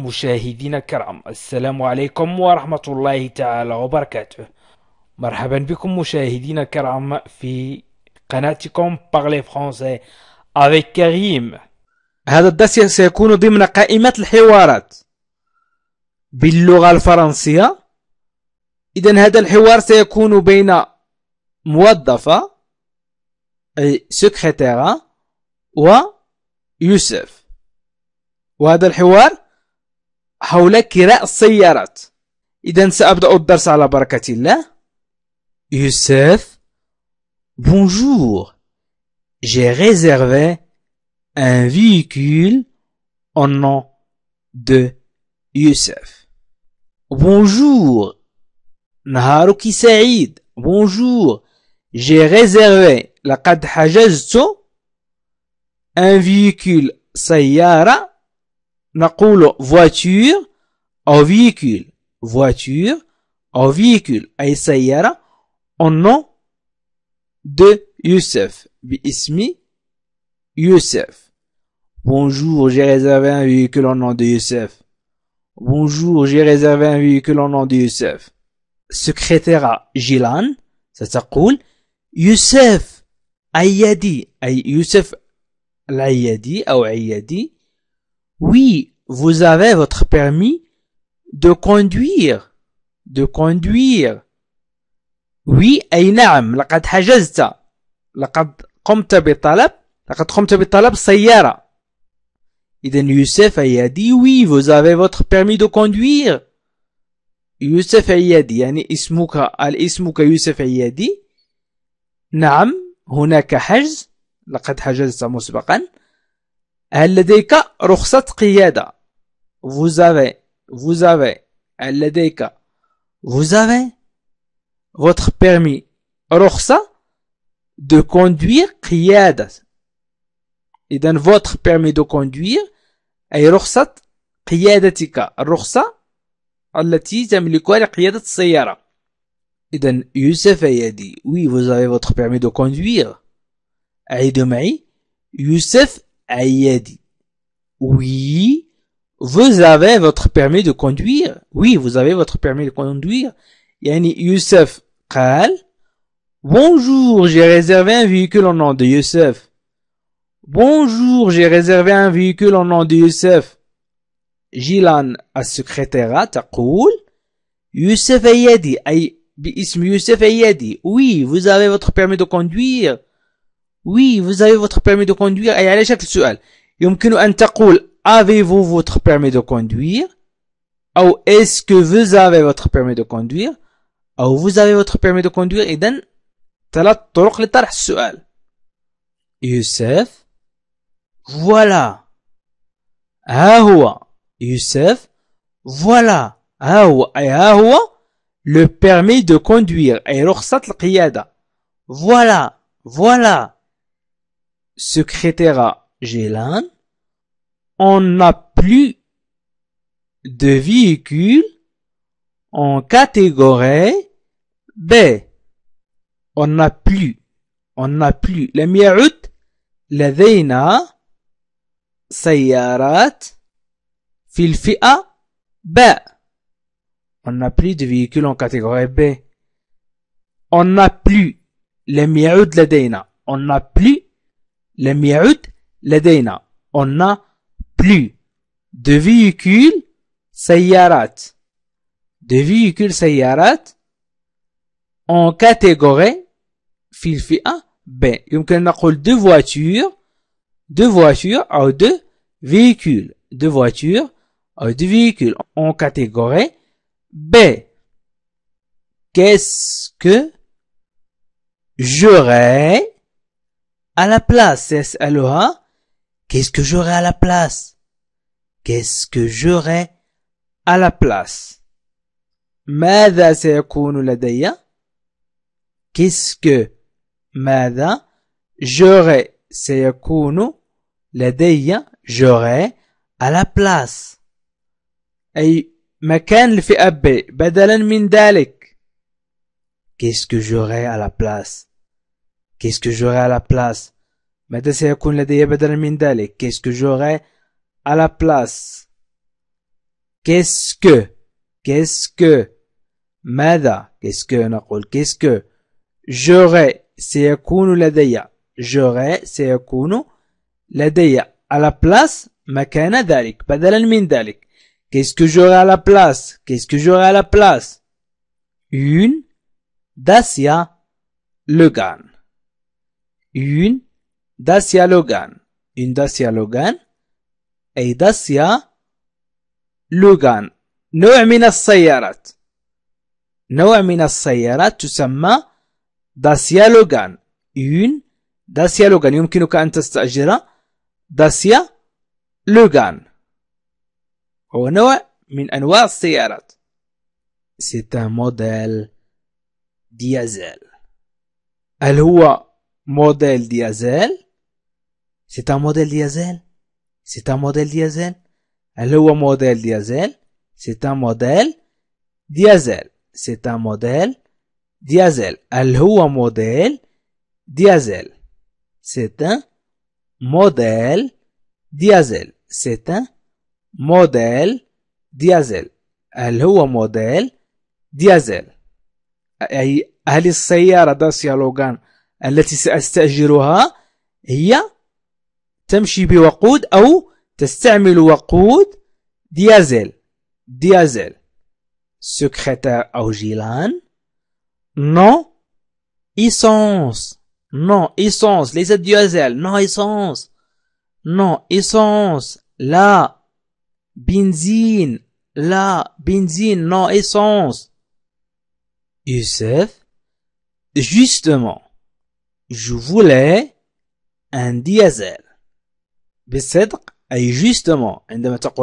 مشاهدينا الكرام السلام عليكم ورحمة الله تعالى وبركاته مرحبا بكم مشاهدينا الكرام في قناتكم بارلي فرونسي افيك كريم هذا الدرس سيكون ضمن قائمة الحوارات باللغة الفرنسية إذا هذا الحوار سيكون بين موظفة أي سكرتيرة ويوسف وهذا الحوار حول كراء السيارات إذا سأبدأ الدرس على بركة الله يوسف Bonjour J'ai réservé un véhicule au nom de Youssef. Bonjour. نهارك سعيد. Bonjour. J'ai réservé لقد حجزت un véhicule سيارة نقول voiture en véhicule, voiture, en véhicule, ay en nom de Youssef, B'ismi, Youssef. Bonjour, j'ai réservé un véhicule en nom de Youssef. Bonjour, j'ai réservé un véhicule en nom de Youssef. Secrétaire à Gilan, ça cool. Youssef Ayadi, ay Youssef l'Ayadi ou Ayadi. Oui, vous avez votre permis de conduire de conduire oui أي نعم لقد حجزت لقد قمت بطلب لقد قمت بطلب سيارة إذا يوسف أيادي oui vous avez votre permis de conduire يوسف عيادي يعني اسمك الاسمك يوسف عيادي نعم هناك حجز لقد حجزت مسبقا هل لديك رخصة قيادة vous avez Vous avez Vous avez votre permis de conduire Et dans votre permis de conduire est Roxsat qiyadatika. Allati, oui vous avez votre permis de conduire. Ay Youssef Ayadi. oui vous avez votre permis de conduire oui vous avez votre permis de conduire Yani Youssef Khal. Bonjour, j'ai réservé un véhicule au nom de Youssef. Bonjour, j'ai réservé un véhicule au nom de Youssef. Gilan secrétaire secrétaire يوسف Youssef أي Ism Youssef oui vous avez votre permis de conduire oui vous avez votre permis de conduire Et à chaque سؤال يمكن أن avez-vous votre permis de conduire? Ou est-ce que vous avez votre permis de conduire? Ou vous avez votre permis de conduire? et trois طرق لطرح السؤال. يوسف voilà ها هو Youssef, voilà ها هو Ahoua. ها le permis de conduire et رخصة القيادة voilà voilà secrétaire Gélan on n'a plus de véhicules en catégorie B. On n'a plus. On n'a plus. les يعد les سيارات Filfi الفئة B. On n'a plus de véhicules en catégorie B. On n'a plus. les les déna. On n'a plus. les les déna. On n'a plus de véhicules sayyarat. De véhicules sayyarat en catégorie fil a B. a نقول deux voitures, deux voitures ou deux véhicules, deux voitures ou deux véhicules en catégorie B. Qu'est-ce que j'aurais à la place? C'est Qu'est-ce que j'aurai à la place Qu'est-ce que j'aurai à la place ماذا سيكون لدي Qu'est-ce que ماذا j'aurai سيكون لدي J'aurais à la place أي مكان الفئة ب بدلا من ذلك Qu'est-ce que j'aurai à la place Qu'est-ce que j'aurai à la place ماذا سيكون لدي بدلا من ذلك Qu'est-ce que j'aurai à la place Qu'est-ce que Qu'est-ce que ماذا Qu'est-ce que نقول Qu'est-ce que J'aurai سيكون لدي J'aurai سيكون لدي à la place مكان ذلك بدلا من ذلك Qu'est-ce que j'aurai à la place Qu'est-ce que j'aurai à la place Une Dacia Logan Une das لوغان In das لوغان أي das لوغان نوع من السيارات نوع من السيارات تسمى داسيا لوغان اون داسيا لوغان يمكنك أن تستأجر داسيا لوغان هو نوع من أنواع السيارات سيت موديل ديازيل هل هو موديل ديازيل C'est un modèle diesel. C'est un modèle diesel. هل هو موديل ديازيل؟ سي تان موديل ديازيل، سي تان موديل ديازيل، هل هو موديل ديازيل؟ سي تان موديل ديازيل، سي تان موديل ديازيل، هل هو موديل ديازيل؟ هل السيارة داسيا لوغان التي سأستأجرها هي تمشي ou أو تستعمل وقود Diazel ديازل secrétaire Augilan. Non, essence. Non, essence. Les diesel. Non, essence. Non, essence. La benzine. La benzine. Non, essence. Youssef, justement, je voulais un diesel. Bécèdre, aïe justement. tu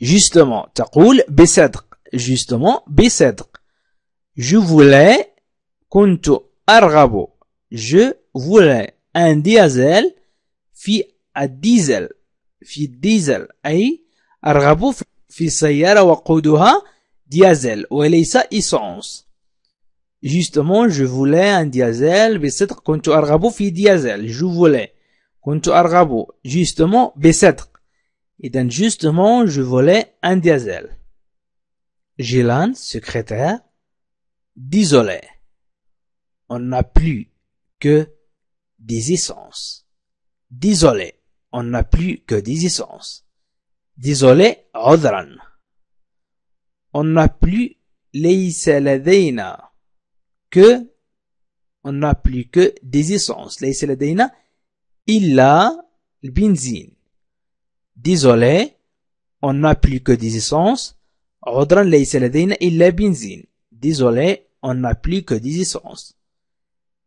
justement, tu as bécèdre ». justement, bécèdre. Je voulais quand Je voulais un diesel, fi diesel, fi diesel, aïe. Arrives, fi fi. diesel ou Justement, je voulais un diesel, bécèdre, quand tu diesel. Je voulais. كنت أرغب justement Et donc justement je volais un diesel Gilan, secrétaire Désolé. on n'a plus que des essences Désolé. on n'a plus que des essences Désolé, عذرا on n'a plus les لدينا que on n'a plus que des essences ليس لدينا il illa benzine. Désolé, on n'a plus que des essences. Audran les salades, illa et le benzine. Désolé, on n'a plus que des essences.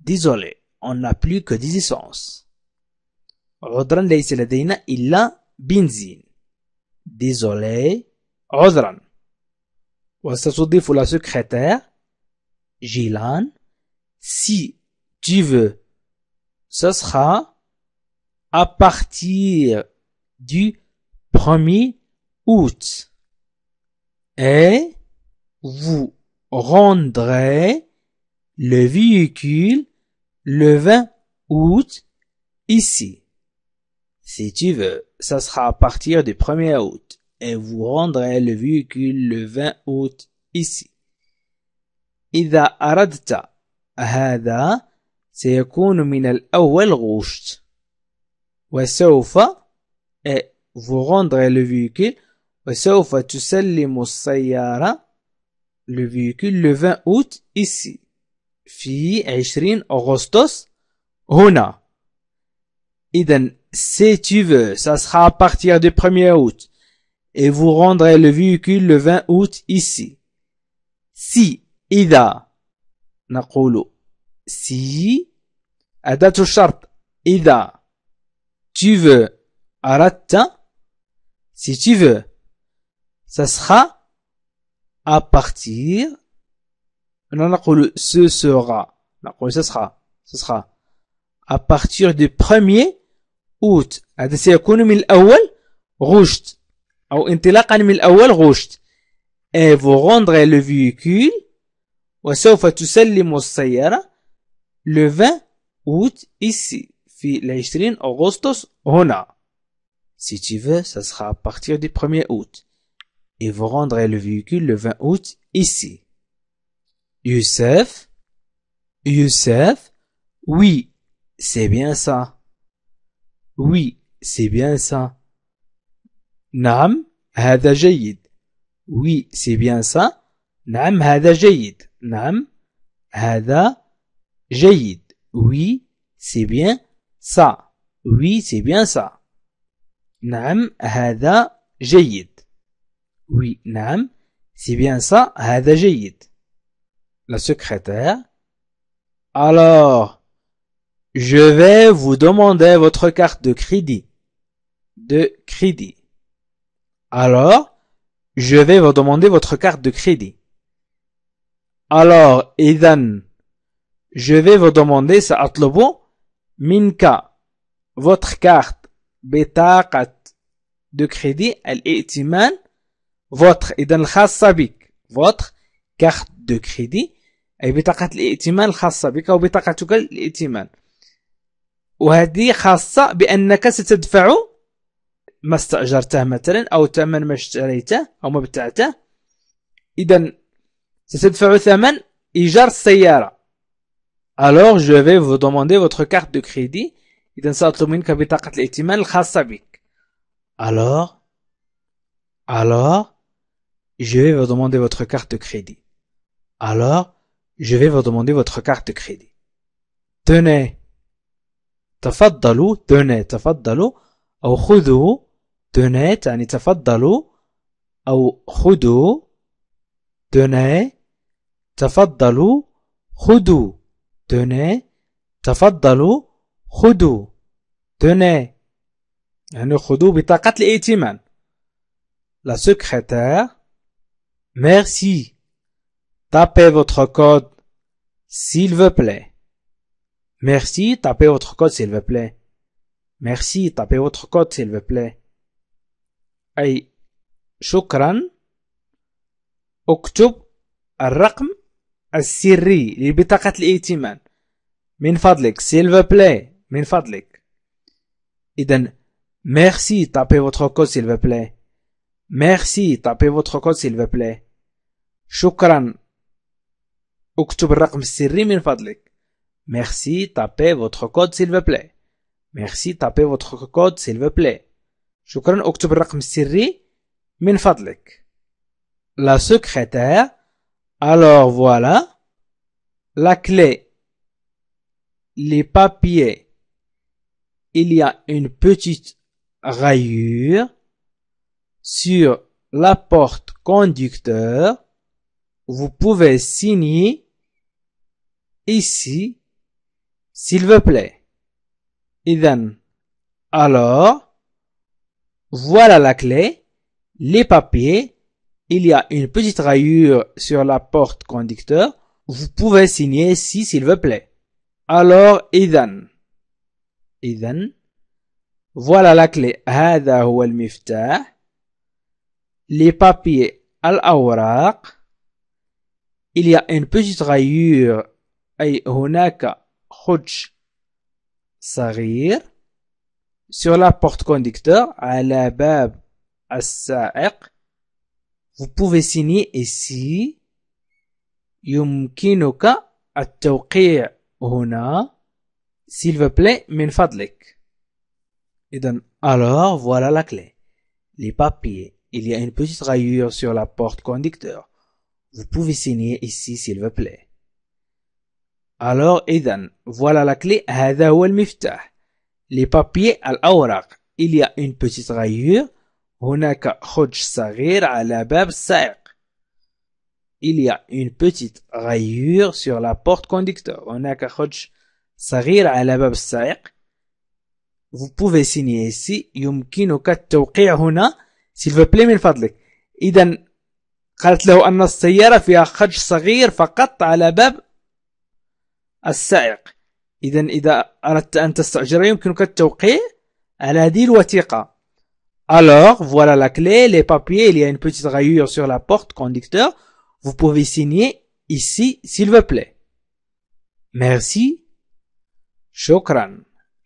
Désolé, on n'a plus que des essences. Audran les salades, Illa et le benzine. Désolé, Audran. Voici de la secrétaire. Gilan, si tu veux, ce sera à partir du 1er août et vous rendrez le véhicule le 20 août ici. Si tu veux, ça sera à partir du 1er août et vous rendrez le véhicule le 20 août ici. إذا أردت هذا سيكون من الأول et vous rendrez le véhicule وسوف تسلم le véhicule le 20 août ici في 20 أغسطس هنا Iden, si tu veux ça sera à partir du 1er août et vous rendrez le véhicule le 20 août ici si ida نقول si أداة الشرط Ida tu veux aratta, si tu veux, ça sera à partir. Non, نقول ce sera. نقول ce sera. Ce sera à partir du 1er août. هذا سيكون août. الأول رشد أو انطلاقا من الأول رشد. Et vous rendrez le véhicule وسوف تسلم السيارة le 20 août ici. Si tu veux, ça sera à partir du 1er août. Et vous rendrez le véhicule le 20 août ici. Youssef Youssef Oui, c'est bien ça. Oui, c'est bien ça. Nam, Hada جيد. Oui, c'est bien ça. Nam, Hada جيد. Nam, Hada جيد. Oui, c'est bien ça. Oui, c'est bien ça. Nam, hada, jayid. Oui, nam, c'est bien ça, hada, jayid. La secrétaire. Alors, je vais vous demander votre carte de crédit. De crédit. Alors, je vais vous demander votre carte de crédit. Alors, Idan, je vais vous demander ça atlobo منك فوتر كارت بطاقة دو كريدي الائتمان فوتر إذا الخاصة بك فوتر كارت دو كريدي أي بطاقة الائتمان الخاصة بك أو بطاقتك الائتمان وهذه خاصة بأنك ستدفع ما استأجرته مثلا أو ثمن ما اشتريته أو ما بتعته إذا ستدفع ثمن إيجار السيارة alors je vais vous demander votre carte de crédit alors alors je vais vous demander votre carte de crédit alors je vais vous demander votre carte de crédit tenez Tafaddalou, tenez tafaddalou. au خذوا tenez tani tafaddalou. au خذوا tenez تفضلوا خذوا tenez تفضلوا خذوا tenez يعني خذوا بطاقة الائتمان la secrétaire merci tapez votre code s'il vous plaît merci tapez votre code s'il vous plaît merci tapez votre code s'il vous plaît أي شكرا اكتب الرقم السري لبطاقة الائتمان من فضلك سيلفا بلاي من فضلك إذا ميرسي تابي فوتخ كود سيلفا بلاي ميرسي تابي فوتخ كود سيلفا بلاي شكرا اكتب الرقم السري من فضلك ميرسي تابي فوتخ كود سيلفا بلاي ميرسي تابي فوتخ كود سيلفا بلاي شكرا اكتب الرقم السري من فضلك لا سكرتير Alors voilà. La clé. Les papiers. Il y a une petite rayure sur la porte conducteur. Vous pouvez signer ici, s'il vous plaît. puis, Alors, voilà la clé, les papiers, il y a une petite rayure sur la porte conducteur, vous pouvez signer si s'il vous plaît. Alors, Idan. Idan. Voilà la clé. هذا هو Les papiers الأوراق. Il y a une petite rayure. Ay honaka خدش sarir. Sur la porte conducteur. bab باب السائق. Vous pouvez signer ici. يمكنك التوقيع هنا. S'il vous plaît, من فضلك. alors voilà la clé. Les papiers. Il y a une petite rayure sur la porte conducteur. Vous pouvez signer ici, s'il vous plaît. Alors, Eden, voilà la clé. هذا هو Les papiers, الأوراق. Il y a une petite rayure. هناك خدش صغير على باب السائق. Il y a une petite rayure sur la porte conducteur. هناك خدش صغير على باب السائق. Vous pouvez signer ici. يمكنك التوقيع هنا. S'il vous plaît من فضلك. إذا قالت له أن السيارة فيها خدش صغير فقط على باب السائق. إذا إذا أردت أن تستأجر يمكنك التوقيع على هذه الوثيقة. Alors, voilà la clé, les papiers, il y a une petite rayure sur la porte conducteur. Vous pouvez signer ici, s'il vous plaît. Merci. Chokran.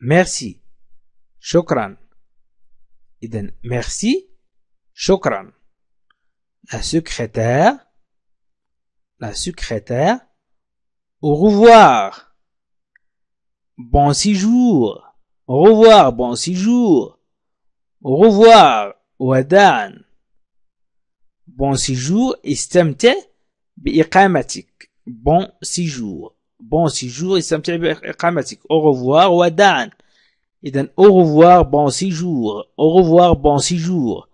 Merci. Chokran. Iden, merci. Chokran. La secrétaire. La secrétaire. Au revoir. Bon séjour. Au revoir, bon séjour. Au revoir. وداعا. Bon séjour. استمتع بإقامتك. Bon séjour. Bon séjour. استمتع بإقامتك. Au revoir. وداعا. إذا au revoir. Bon séjour. Au revoir. Bon séjour.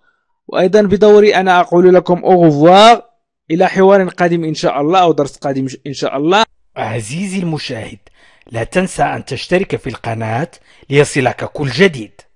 وأيضا بدوري أنا أقول لكم au revoir إلى حوار قادم إن شاء الله أو درس قادم إن شاء الله عزيزي المشاهد لا تنسى أن تشترك في القناة ليصلك كل جديد